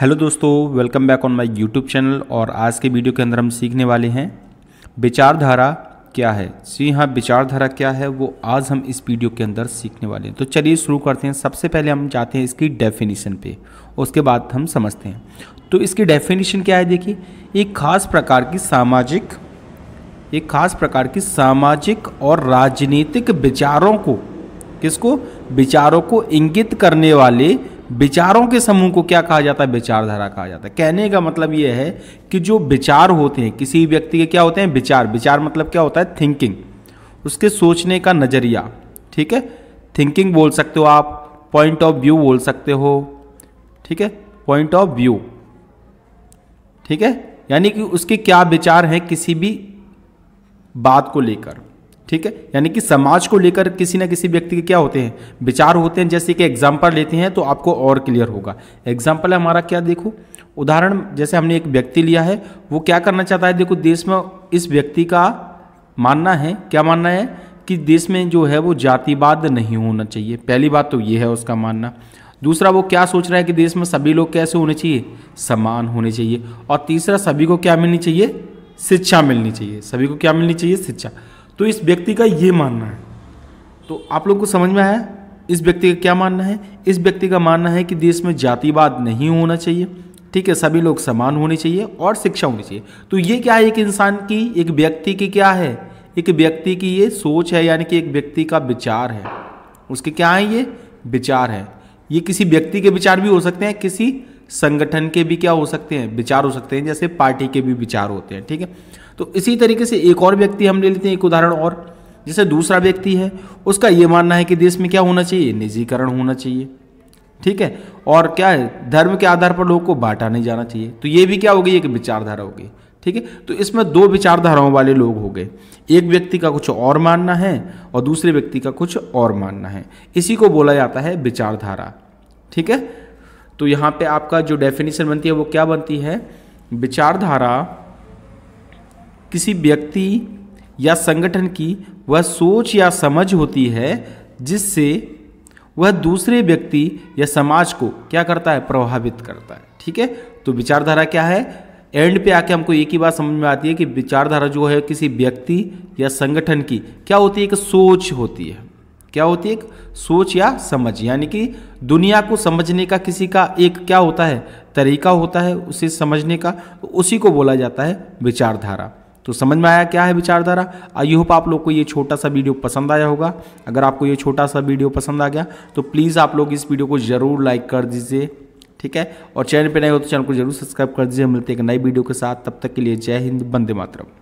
hello दोस्तों welcome back on my YouTube channel और आज के वीडियो के अंदर हम सीखने वाले हैं विचारधारा क्या है जी हाँ विचारधारा क्या है वो आज हम इस वीडियो के अंदर सीखने वाले हैं तो चलिए शुरू करते हैं सबसे पहले हम जाते हैं इसकी डेफिनेशन पे उसके बाद हम समझते हैं तो इसकी डेफिनेशन क्या है देखिए एक खास प्रकार की सामाजिक एक खास प्रकार की सामाजिक और राजनीतिक विचारों को किसको विचारों को इंगित करने वाले विचारों के समूह को क्या कहा जाता है विचारधारा कहा जाता है कहने का मतलब यह है कि जो विचार होते हैं किसी व्यक्ति के क्या होते हैं विचार विचार मतलब क्या होता है थिंकिंग उसके सोचने का नज़रिया ठीक है थिंकिंग बोल सकते हो आप पॉइंट ऑफ व्यू बोल सकते हो ठीक है पॉइंट ऑफ व्यू ठीक है यानी कि उसके क्या विचार हैं किसी भी बात को लेकर ठीक है यानी कि समाज को लेकर किसी ना किसी व्यक्ति के क्या होते हैं विचार होते हैं जैसे कि एग्जाम्पल लेते हैं तो आपको और क्लियर होगा एग्जाम्पल हमारा क्या देखो उदाहरण जैसे हमने एक व्यक्ति लिया है वो क्या करना चाहता है देखो देश में इस व्यक्ति का मानना है क्या मानना है कि देश में जो है वो जातिवाद नहीं होना चाहिए पहली बात तो ये है उसका मानना दूसरा वो क्या सोच रहा है कि देश में सभी लोग कैसे होने चाहिए समान होने चाहिए और तीसरा सभी को क्या मिलनी चाहिए शिक्षा मिलनी चाहिए सभी को क्या मिलनी चाहिए शिक्षा तो इस व्यक्ति का ये मानना है तो आप लोग को समझ में आया इस व्यक्ति का क्या मानना है इस व्यक्ति का मानना है कि देश में जातिवाद नहीं होना चाहिए ठीक है सभी लोग समान होने चाहिए और शिक्षा होनी चाहिए तो ये क्या है एक इंसान की एक व्यक्ति की क्या है एक व्यक्ति की ये सोच है यानी कि एक व्यक्ति का विचार है उसके क्या है ये विचार है ये किसी व्यक्ति के विचार भी हो सकते हैं किसी संगठन के भी क्या हो सकते हैं विचार हो सकते हैं जैसे पार्टी के भी विचार होते हैं ठीक है तो इसी तरीके से एक और व्यक्ति हम ले लेते हैं एक उदाहरण और जैसे दूसरा व्यक्ति है उसका ये मानना है कि देश में क्या होना चाहिए निजीकरण होना चाहिए ठीक है और क्या है धर्म के आधार पर लोगों को बांटा नहीं जाना चाहिए तो ये भी क्या हो गई एक विचारधारा होगी ठीक है तो इसमें दो विचारधाराओं वाले लोग हो गए एक व्यक्ति का कुछ और मानना है और दूसरे व्यक्ति का कुछ और मानना है इसी को बोला जाता है विचारधारा ठीक है तो यहाँ पे आपका जो डेफिनेशन बनती है वो क्या बनती है विचारधारा किसी व्यक्ति या संगठन की वह सोच या समझ होती है जिससे वह दूसरे व्यक्ति या समाज को क्या करता है प्रभावित करता है ठीक है तो विचारधारा क्या है एंड पे आके हमको एक ही बात समझ में आती है कि विचारधारा जो है किसी व्यक्ति या संगठन की क्या होती है एक सोच होती है क्या होती है एक सोच या समझ यानी कि दुनिया को समझने का किसी का एक क्या होता है तरीका होता है उसे समझने का उसी को बोला जाता है विचारधारा तो समझ में आया क्या है विचारधारा आई होप आप लोग को ये छोटा सा वीडियो पसंद आया होगा अगर आपको ये छोटा सा वीडियो पसंद आ गया तो प्लीज़ आप लोग इस वीडियो को ज़रूर लाइक कर दीजिए ठीक है और चैनल पर नए हो तो चैनल को जरूर सब्सक्राइब कर दीजिए मिलते हैं एक नई वीडियो के साथ तब तक के लिए जय हिंद बंदे मातरम